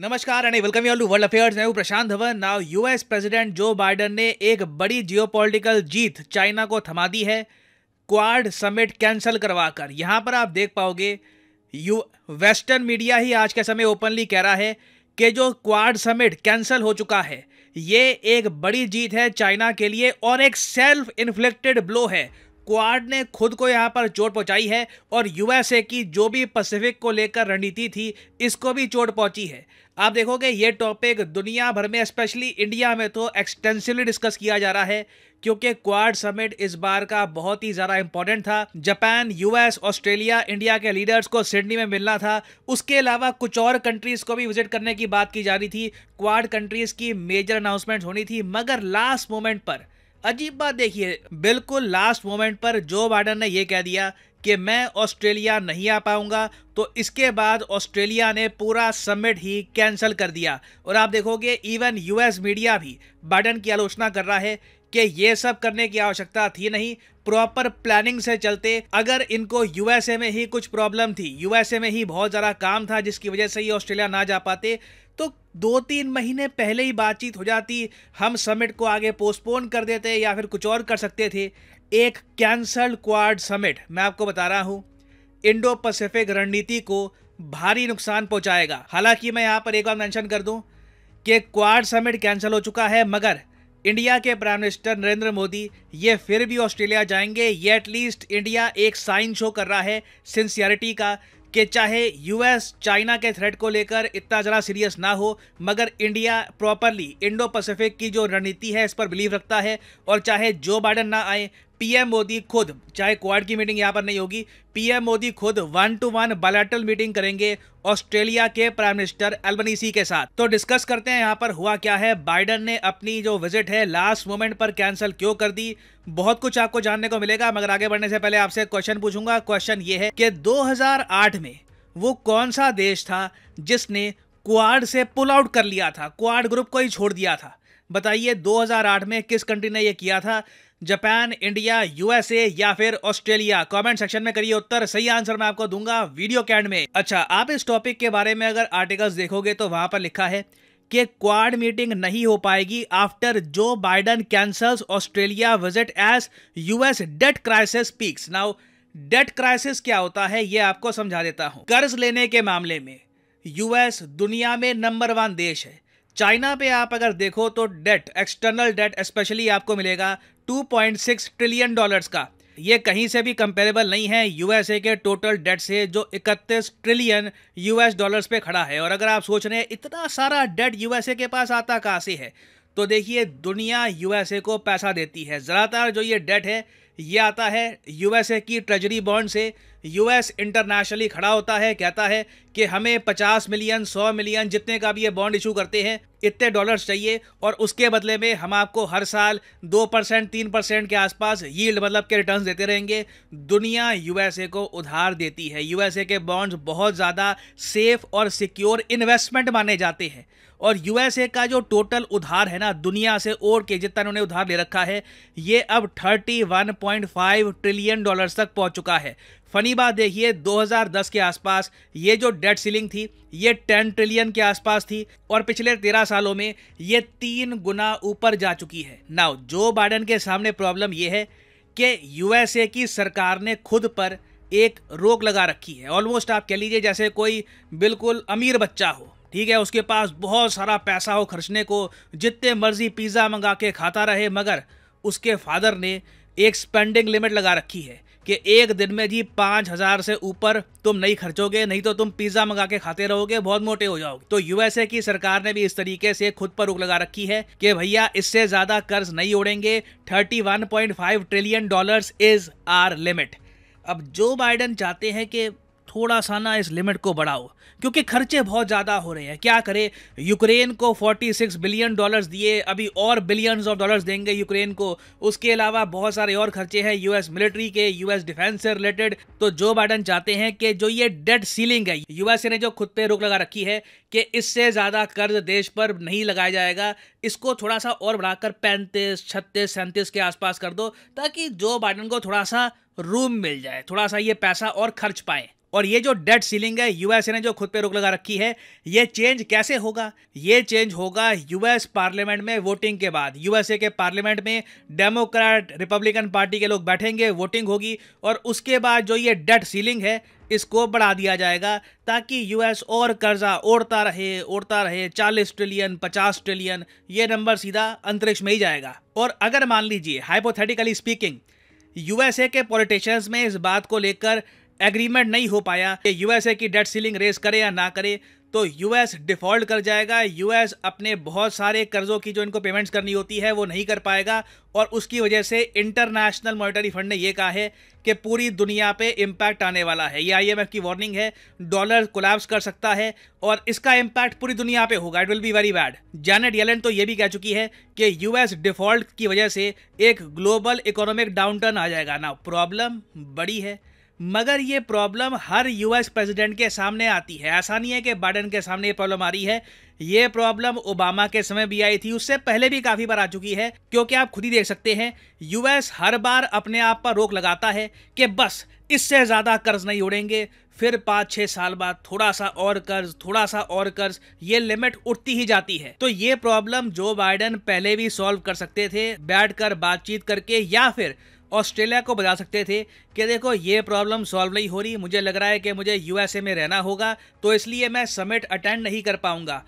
नमस्कार and welcome you world affairs मैं हूं Prashant Dhawan now US president Joe Biden ने एक बड़ी जियोपॉलिटिकल जीत चाइना को थमा दी है क्वाड समिट कैंसिल करवाकर यहां पर आप देख पाओगे यू वेस्टर्न मीडिया ही आज के समय ओपनली कह रहा है कि जो क्वाड समिट कैंसिल हो चुका है ये एक बड़ी जीत है चाइना के लिए और एक सेल्फ इन्फ्लेक्टेड ब्लो है क्वाड ने खुद को यहाँ पर चोट पहुँचाई है और यूएसए की जो भी पैसिफिक को लेकर रणनीति थी इसको भी चोट पहुँची है आप देखोगे ये टॉपिक दुनिया भर में स्पेशली इंडिया में तो एक्सटेंसिवली डिस्कस किया जा रहा है क्योंकि क्वाड समिट इस बार का बहुत ही ज़्यादा इंपॉर्टेंट था जापान यूएस ऑस्ट्रेलिया इंडिया के लीडर्स को सिडनी में मिलना था उसके अलावा कुछ और कंट्रीज़ को भी विजिट करने की बात की जा रही थी क्वाड कंट्रीज़ की मेजर अनाउंसमेंट होनी थी मगर लास्ट मोमेंट पर अजीब बात देखिए बिल्कुल लास्ट मोमेंट पर जो बाइडन ने यह कह दिया कि मैं ऑस्ट्रेलिया नहीं आ पाऊंगा तो इसके बाद ऑस्ट्रेलिया ने पूरा समिट ही कैंसिल कर दिया और आप देखोगे इवन यूएस मीडिया भी बाइडन की आलोचना कर रहा है कि ये सब करने की आवश्यकता थी नहीं प्रॉपर प्लानिंग से चलते अगर इनको यूएसए में ही कुछ प्रॉब्लम थी यूएसए में ही बहुत ज़्यादा काम था जिसकी वजह से ये ऑस्ट्रेलिया ना जा पाते तो दो तीन महीने पहले ही बातचीत हो जाती हम समिट को आगे पोस्टपोन कर देते या फिर कुछ और कर सकते थे एक कैंसल्ड क्वाड समिट मैं आपको बता रहा हूँ इंडो पैसिफिक रणनीति को भारी नुकसान पहुँचाएगा हालांकि मैं यहाँ पर एक बार मेंशन कर दूँ कि क्वाड समिट कैंसिल हो चुका है मगर इंडिया के प्राइम मिनिस्टर नरेंद्र मोदी ये फिर भी ऑस्ट्रेलिया जाएंगे ये एटलीस्ट इंडिया एक साइन शो कर रहा है सिंसियरिटी का कि चाहे यूएस चाइना के थ्रेट को लेकर इतना ज़रा सीरियस ना हो मगर इंडिया प्रॉपरली इंडो पैसिफिक की जो रणनीति है इस पर बिलीव रखता है और चाहे जो बाइडन ना आए पीएम मोदी खुद चाहे क्वाड की मीटिंग यहां पर नहीं होगी पीएम मोदी खुद one to one bilateral meeting करेंगे ऑस्ट्रेलिया के प्राइम मिनिस्टर एल्बनीसी के साथ तो डिस्कस करते हैं यहां पर हुआ क्या है बाइडन ने अपनी जो विजिट है लास्ट मोमेंट पर कैंसिल क्यों कर दी बहुत कुछ आपको जानने को मिलेगा मगर आगे बढ़ने से पहले आपसे क्वेश्चन पूछूंगा क्वेश्चन ये है कि दो में वो कौन सा देश था जिसने क्वाड से पुल आउट कर लिया था क्वाड ग्रुप को ही छोड़ दिया था बताइए 2008 में किस कंट्री ने यह किया था जापान इंडिया यूएसए या फिर ऑस्ट्रेलिया कमेंट सेक्शन में करिए उत्तर सही आंसर मैं आपको दूंगा वीडियो कैंड में अच्छा आप इस टॉपिक के बारे में अगर आर्टिकल्स देखोगे तो वहां पर लिखा है कि क्वाड मीटिंग नहीं हो पाएगी after Joe Biden cancels Australia visit as US debt crisis peaks now debt crisis क्या होता है ये आपको समझा देता हूं कर्ज लेने के मामले में यूएस दुनिया में नंबर वन देश है चाइना पे आप अगर देखो तो डेट एक्सटर्नल डेट स्पेशली आपको मिलेगा 2.6 ट्रिलियन डॉलर्स का ये कहीं से भी कंपेरेबल नहीं है यूएसए के टोटल डेट से जो 31 ट्रिलियन यूएस डॉलर्स पे खड़ा है और अगर आप सोच रहे हैं इतना सारा डेट यूएसए के पास आता कहाँ से है तो देखिए दुनिया यूएसए को पैसा देती है ज़्यादातर जो ये डेट है ये आता है यूएसए की ट्रेजरी बॉन्ड से यूएस इंटरनेशनली खड़ा होता है कहता है कि हमें 50 मिलियन 100 मिलियन जितने का भी ये बॉन्ड इशू करते हैं इतने डॉलर्स चाहिए और उसके बदले में हम आपको हर साल दो परसेंट तीन परसेंट के आसपास यील्ड मतलब के रिटर्न्स देते रहेंगे दुनिया यूएसए को उधार देती है यूएसए के बॉन्ड्स बहुत ज़्यादा सेफ और सिक्योर इन्वेस्टमेंट माने जाते हैं और यूएसए का जो टोटल उधार है ना दुनिया से और के जितना उन्होंने उधार ले रखा है ये अब 31.5 ट्रिलियन डॉलर्स तक पहुंच चुका है फनी बात देखिए 2010 के आसपास ये जो डेट सीलिंग थी ये 10 ट्रिलियन के आसपास थी और पिछले 13 सालों में ये तीन गुना ऊपर जा चुकी है नाउ जो बाइडन के सामने प्रॉब्लम ये है कि यूएसए की सरकार ने खुद पर एक रोक लगा रखी है ऑलमोस्ट आप कह लीजिए जैसे कोई बिल्कुल अमीर बच्चा हो ठीक है उसके पास बहुत सारा पैसा हो खर्चने को जितने मर्जी पिज़्ज़ा मंगा के खाता रहे मगर उसके फादर ने एक स्पेंडिंग लिमिट लगा रखी है कि एक दिन में जी पाँच हज़ार से ऊपर तुम नहीं खर्चोगे नहीं तो तुम पिज़्ज़ा मंगा के खाते रहोगे बहुत मोटे हो जाओगे तो यूएसए की सरकार ने भी इस तरीके से खुद पर रोक लगा रखी है कि भैया इससे ज़्यादा कर्ज नहीं उड़ेंगे thirty one point five trillion dollars is our limit अब जो बाइडन चाहते हैं कि थोड़ा सा ना इस लिमिट को बढ़ाओ क्योंकि खर्चे बहुत ज़्यादा हो रहे हैं क्या करें यूक्रेन को 46 बिलियन डॉलर्स दिए अभी और बिलियंस ऑफ डॉलर्स देंगे यूक्रेन को उसके अलावा बहुत सारे और खर्चे हैं यूएस मिलिट्री के यूएस डिफेंस से रिलेटेड तो जो बाइडन चाहते हैं कि जो ये डेट सीलिंग है यूएसए ने जो खुद पर रोक लगा रखी है कि इससे ज़्यादा कर्ज देश पर नहीं लगाया जाएगा इसको थोड़ा सा और बढ़ाकर पैंतीस छत्तीस सैंतीस के आसपास कर दो ताकि जो बाइडन को थोड़ा सा रूम मिल जाए थोड़ा सा ये पैसा और खर्च पाएँ और ये जो डेट सीलिंग है यूएस ने जो खुद पे रोक लगा रखी है ये चेंज कैसे होगा ये चेंज होगा यूएस पार्लियामेंट में वोटिंग के बाद यूएसए के पार्लियामेंट में डेमोक्रेट रिपब्लिकन पार्टी के लोग बैठेंगे वोटिंग होगी और उसके बाद जो ये डेट सीलिंग है इसको बढ़ा दिया जाएगा ताकि यूएस और कर्जा ओढ़ता रहे ओढ़ता रहे 40 ट्रिलियन 50 ट्रिलियन ये नंबर सीधा अंतरिक्ष में ही जाएगा और अगर मान लीजिए हाइपोथेटिकली स्पीकिंग यूएसए के पॉलिटिशियंस में इस बात को लेकर एग्रीमेंट नहीं हो पाया कि यूएसए की डेट सीलिंग रेस करे या ना करे तो यूएस डिफॉल्ट कर जाएगा यूएस अपने बहुत सारे कर्जों की जो इनको पेमेंट्स करनी होती है वो नहीं कर पाएगा और उसकी वजह से इंटरनेशनल मॉनिटरी फंड ने ये कहा है कि पूरी दुनिया पे इम्पैक्ट आने वाला है ये आईएमएफ की वार्निंग है डॉलर कोलैप्स कर सकता है और इसका इम्पैक्ट पूरी दुनिया पे होगा it will be very bad Janet Yellen तो ये भी कह चुकी है कि यूएस डिफॉल्ट की वजह से एक ग्लोबल इकोनॉमिक डाउन आ जाएगा ना प्रॉब्लम बड़ी है मगर ये प्रॉब्लम हर यूएस प्रेसिडेंट के सामने आती है ऐसा नहीं है कि बाइडन के सामने ये प्रॉब्लम आ रही है ये प्रॉब्लम ओबामा के समय भी आई थी उससे पहले भी काफ़ी बार आ चुकी है क्योंकि आप खुद ही देख सकते हैं यूएस हर बार अपने आप पर रोक लगाता है कि बस इससे ज़्यादा कर्ज नहीं उड़ेंगे फिर पाँच छः साल बाद थोड़ा सा और कर्ज थोड़ा सा और कर्ज ये लिमिट उठती ही जाती है तो ये प्रॉब्लम जो बाइडन पहले भी सॉल्व कर सकते थे बैठकर बातचीत करके या फिर ऑस्ट्रेलिया को बता सकते थे कि देखो ये प्रॉब्लम सॉल्व नहीं हो रही मुझे लग रहा है कि मुझे यूएसए में रहना होगा तो इसलिए मैं समिट अटेंड नहीं कर पाऊंगा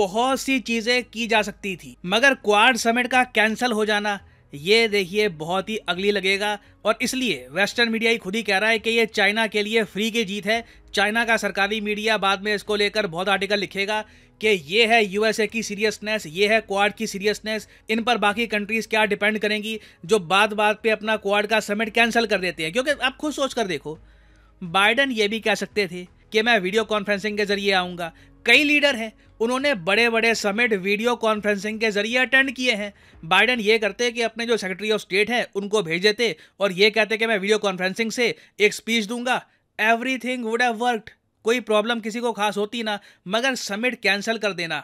बहुत सी चीज़ें की जा सकती थी मगर क्वाड समिट का कैंसिल हो जाना ये देखिए बहुत ही अगली लगेगा और इसलिए वेस्टर्न मीडिया ही खुद ही कह रहा है कि ये चाइना के लिए फ्री की जीत है चाइना का सरकारी मीडिया बाद में इसको लेकर बहुत आर्टिकल लिखेगा कि ये है यूएसए की सीरियसनेस ये है क्वाड की सीरियसनेस इन पर बाकी कंट्रीज क्या डिपेंड करेंगी जो बात बात पे अपना क्वाड का समिट कैंसिल कर देते हैं क्योंकि आप खुद सोच कर देखो बाइडन ये भी कह सकते थे कि मैं वीडियो कॉन्फ्रेंसिंग के जरिए आऊँगा कई लीडर हैं उन्होंने बड़े बड़े समिट वीडियो कॉन्फ्रेंसिंग के जरिए अटेंड किए हैं बाइडन ये करते कि अपने जो सेक्रेटरी ऑफ स्टेट हैं उनको भेजे थे और ये कहते कि मैं वीडियो कॉन्फ्रेंसिंग से एक स्पीच दूंगा everything would have worked कोई प्रॉब्लम किसी को खास होती ना मगर समिट कैंसिल कर देना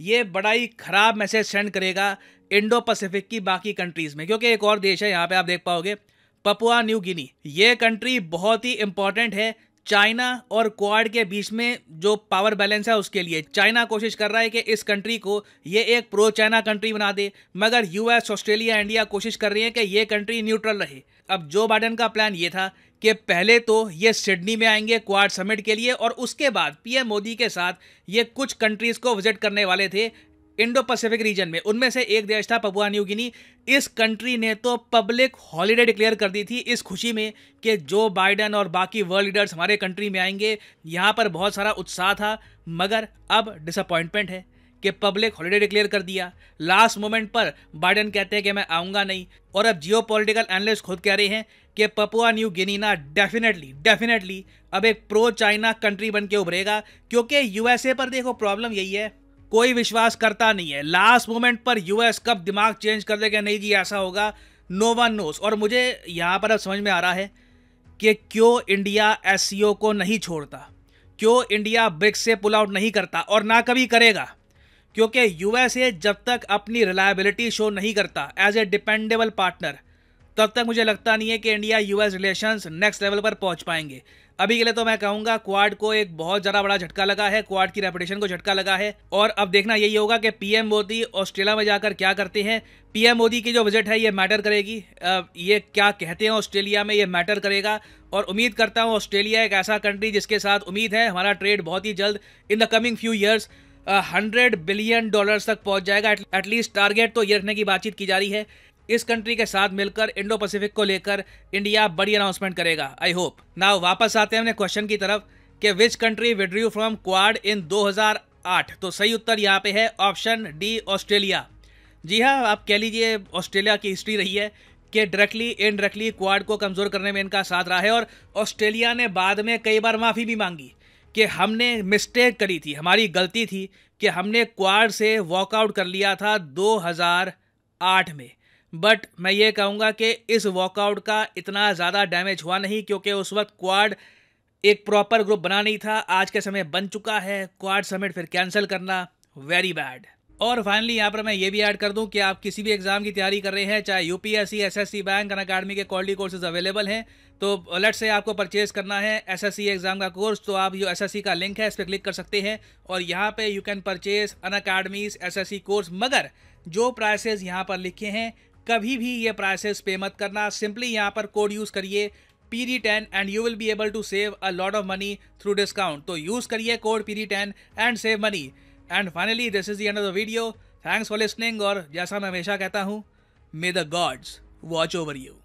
ये बड़ा ही खराब मैसेज सेंड करेगा इंडो पैसिफिक की बाकी कंट्रीज़ में क्योंकि एक और देश है यहाँ पे आप देख पाओगे पपुआ न्यू गिनी ये कंट्री बहुत ही इंपॉर्टेंट है चाइना और क्वाड के बीच में जो पावर बैलेंस है उसके लिए चाइना कोशिश कर रहा है कि इस कंट्री को ये एक प्रो चाइना कंट्री बना दे मगर यूएस ऑस्ट्रेलिया इंडिया कोशिश कर रही है कि ये कंट्री न्यूट्रल रहे अब जो बाइडन का प्लान ये था कि पहले तो ये सिडनी में आएंगे क्वाड समिट के लिए और उसके बाद पीएम मोदी के साथ ये कुछ कंट्रीज़ को विजिट करने वाले थे इंडो पैसिफिक रीजन में उनमें से एक देश था पपुआ न्यू गिनी इस कंट्री ने तो पब्लिक हॉलीडे डिक्लेयर कर दी थी इस खुशी में कि जो बाइडन और बाकी वर्ल्ड लीडर्स हमारे कंट्री में आएंगे यहाँ पर बहुत सारा उत्साह था मगर अब डिसअपॉइंटमेंट है कि पब्लिक हॉलीडे डिक्लेयर कर दिया लास्ट मोमेंट पर बाइडन कहते हैं कि मैं आऊँगा नहीं और अब जियो पोलिटिकल एनालिस्ट खुद कह रहे हैं कि पपुआ न्यू गिनीना डेफिनेटली डेफिनेटली अब एक प्रो चाइना कंट्री बन के उभरेगा क्योंकि यूएसए पर देखो प्रॉब्लम यही है कोई विश्वास करता नहीं है लास्ट मोमेंट पर यूएस कब दिमाग चेंज कर देगा नहीं जी ऐसा होगा नो वन नोस और मुझे यहाँ पर अब समझ में आ रहा है कि क्यों इंडिया एस को नहीं छोड़ता क्यों इंडिया ब्रिक्स से पुल आउट नहीं करता और ना कभी करेगा क्योंकि यूएसए जब तक अपनी रिलायबिलिटी शो नहीं करता एज ए डिपेंडेबल पार्टनर तब तक मुझे लगता नहीं है कि India US relations next level पर पहुंच पाएंगे अभी के लिए तो मैं कहूंगा क्वाड को एक बहुत ज्यादा बड़ा झटका लगा है क्वाड की रेपुटेशन को झटका लगा है और अब देखना यही होगा कि पीएम मोदी ऑस्ट्रेलिया में जाकर क्या करते हैं पीएम मोदी की जो विजिट है ये मैटर करेगी ये क्या कहते हैं ऑस्ट्रेलिया में ये मैटर करेगा और उम्मीद करता हूँ ऑस्ट्रेलिया एक ऐसा कंट्री जिसके साथ उम्मीद है हमारा ट्रेड बहुत ही जल्द in the coming few years hundred billion dollars तक पहुंच जाएगा एटलीस्ट टारगेट तो ये रखने की बातचीत की जा रही है इस कंट्री के साथ मिलकर इंडो पैसिफिक को लेकर इंडिया बड़ी अनाउंसमेंट करेगा आई होप नाउ वापस आते हैं अपने क्वेश्चन की तरफ कि which country withdrew from Quad in 2008 तो सही उत्तर यहाँ पे है ऑप्शन डी ऑस्ट्रेलिया जी हाँ आप कह लीजिए ऑस्ट्रेलिया की हिस्ट्री रही है कि डायरेक्टली इनडायरेक्टली क्वाड को कमज़ोर करने में इनका साथ रहा है और ऑस्ट्रेलिया ने बाद में कई बार माफ़ी भी मांगी कि हमने मिस्टेक करी थी हमारी गलती थी कि हमने क्वाड से वॉकआउट कर लिया था 2008 में बट मैं ये कहूँगा कि इस वॉकआउट का इतना ज़्यादा डैमेज हुआ नहीं क्योंकि उस वक्त क्वाड एक प्रॉपर ग्रुप बना नहीं था आज के समय बन चुका है क्वाड समिट फिर कैंसिल करना वेरी बैड और फाइनली यहाँ पर मैं ये भी ऐड कर दूँ कि आप किसी भी एग्ज़ाम की तैयारी कर रहे हैं चाहे UPSC SSC bank Unacademy के क्वालिटी कोर्सेज अवेलेबल हैं तो अलट से आपको परचेज करना है एस एग्ज़ाम का कोर्स तो आप जो एस का लिंक है इस पर क्लिक कर सकते हैं और यहाँ पर you can purchase Unacademy's एस कोर्स मगर जो प्राइसेज यहाँ पर लिखे हैं कभी भी ये प्राइसेस पे मत करना सिंपली यहाँ पर कोड यूज़ करिए P D ten and you will be able to save a lot of money through discount तो यूज़ करिए code P D ten and save money and finally this is the end of the video thanks for listening और जैसा मैं हमेशा कहता हूँ may the gods watch over you